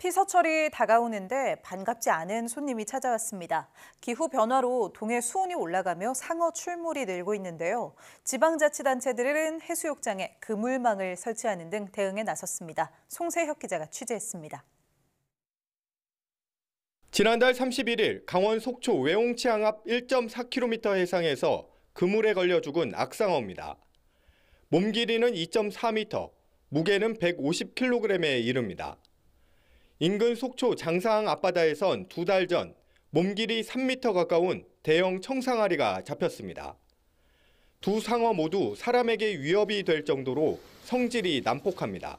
피서철이 다가오는데 반갑지 않은 손님이 찾아왔습니다. 기후 변화로 동해 수온이 올라가며 상어 출몰이 늘고 있는데요. 지방자치단체들은 해수욕장에 그물망을 설치하는 등 대응에 나섰습니다. 송세혁 기자가 취재했습니다. 지난달 31일 강원 속초 외옹치항 앞 1.4km 해상에서 그물에 걸려 죽은 악상어입니다. 몸 길이는 2.4m, 무게는 150kg에 이릅니다. 인근 속초 장사항 앞바다에선 두 달 전 몸길이 3m 가까운 대형 청상아리가 잡혔습니다. 두 상어 모두 사람에게 위협이 될 정도로 성질이 난폭합니다.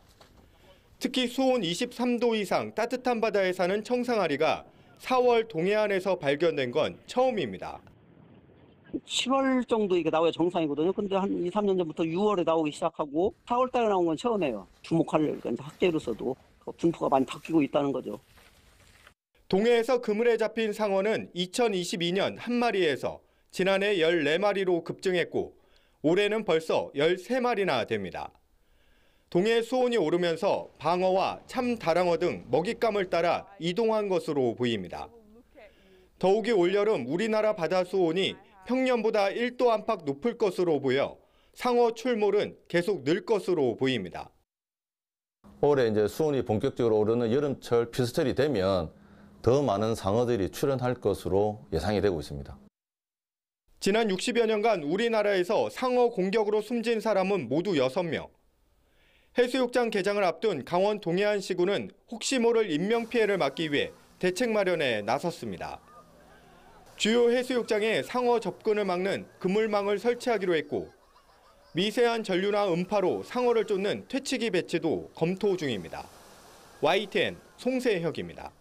특히 수온 23도 이상 따뜻한 바다에 사는 청상아리가 4월 동해안에서 발견된 건 처음입니다. 1월 정도 이게 나와야 정상이거든요. 근데 한 2, 3년 전부터 6월에 나오기 시작하고 4월 달에 나온 건 처음이에요. 주목하 그러니까 학계로서도. 분포가 많이 바뀌고 있다는 거죠. 동해에서 그물에 잡힌 상어는 2022년 한 마리에서 지난해 14마리로 급증했고 올해는 벌써 13마리나 됩니다. 동해 수온이 오르면서 방어와 참다랑어 등 먹잇감을 따라 이동한 것으로 보입니다. 더욱이 올여름 우리나라 바다 수온이 평년보다 1도 안팎 높을 것으로 보여 상어 출몰은 계속 늘 것으로 보입니다. 올해 이제 수온이 본격적으로 오르는 여름철 피스철이 되면 더 많은 상어들이 출현할 것으로 예상이 되고 있습니다. 지난 60여 년간 우리나라에서 상어 공격으로 숨진 사람은 모두 6명. 해수욕장 개장을 앞둔 강원 동해안 시군은 혹시 모를 인명피해를 막기 위해 대책 마련에 나섰습니다. 주요 해수욕장에 상어 접근을 막는 그물망을 설치하기로 했고 미세한 전류나 음파로 상어를 쫓는 퇴치기 배치도 검토 중입니다. YTN 송세혁입니다.